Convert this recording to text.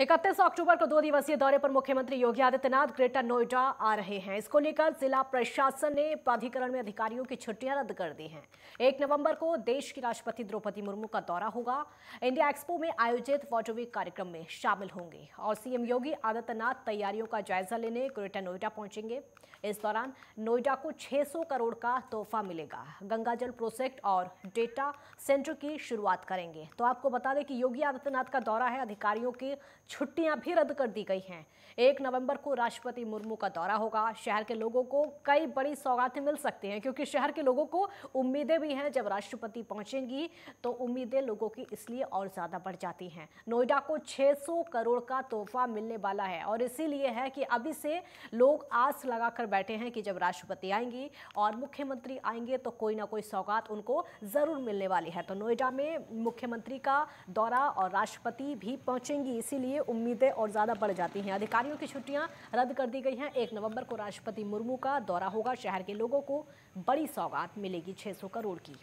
इकतीस अक्टूबर को दो दिवसीय दौरे पर मुख्यमंत्री योगी आदित्यनाथ ग्रेटर नोएडा आ रहे हैं इसको लेकर जिला प्रशासन ने प्राधिकरण में अधिकारियों की छुट्टियां रद्द कर दी हैं एक नवंबर को देश की राष्ट्रपति द्रौपदी मुर्मू का दौरा होगा इंडिया एक्सपो में आयोजित वॉटरवीक कार्यक्रम में शामिल होंगे और सीएम योगी आदित्यनाथ तैयारियों का जायजा लेने ग्रेटर नोएडा पहुंचेंगे इस दौरान नोएडा को छह करोड़ का तोहफा मिलेगा गंगा प्रोजेक्ट और डेटा सेंटर की शुरुआत करेंगे तो आपको बता दें कि योगी आदित्यनाथ का दौरा है अधिकारियों की छुट्टियां भी रद्द कर दी गई हैं एक नवंबर को राष्ट्रपति मुर्मू का दौरा होगा शहर के लोगों को कई बड़ी सौगातें मिल सकती हैं क्योंकि शहर के लोगों को उम्मीदें भी हैं जब राष्ट्रपति पहुंचेंगी तो उम्मीदें लोगों की इसलिए और ज़्यादा बढ़ जाती हैं नोएडा को 600 करोड़ का तोहफा मिलने वाला है और इसीलिए है कि अभी से लोग आस लगा कर बैठे हैं कि जब राष्ट्रपति आएंगी और मुख्यमंत्री आएंगे तो कोई ना कोई सौगात उनको ज़रूर मिलने वाली है तो नोएडा में मुख्यमंत्री का दौरा और राष्ट्रपति भी पहुँचेंगी इसीलिए लिए उम्मीदें और ज़्यादा बढ़ जाती हैं अधिकारियों की छुट्टियां रद्द कर दी गई हैं एक नवंबर को राष्ट्रपति मुर्मू का दौरा होगा शहर के लोगों को बड़ी सौगात मिलेगी छह करोड़ की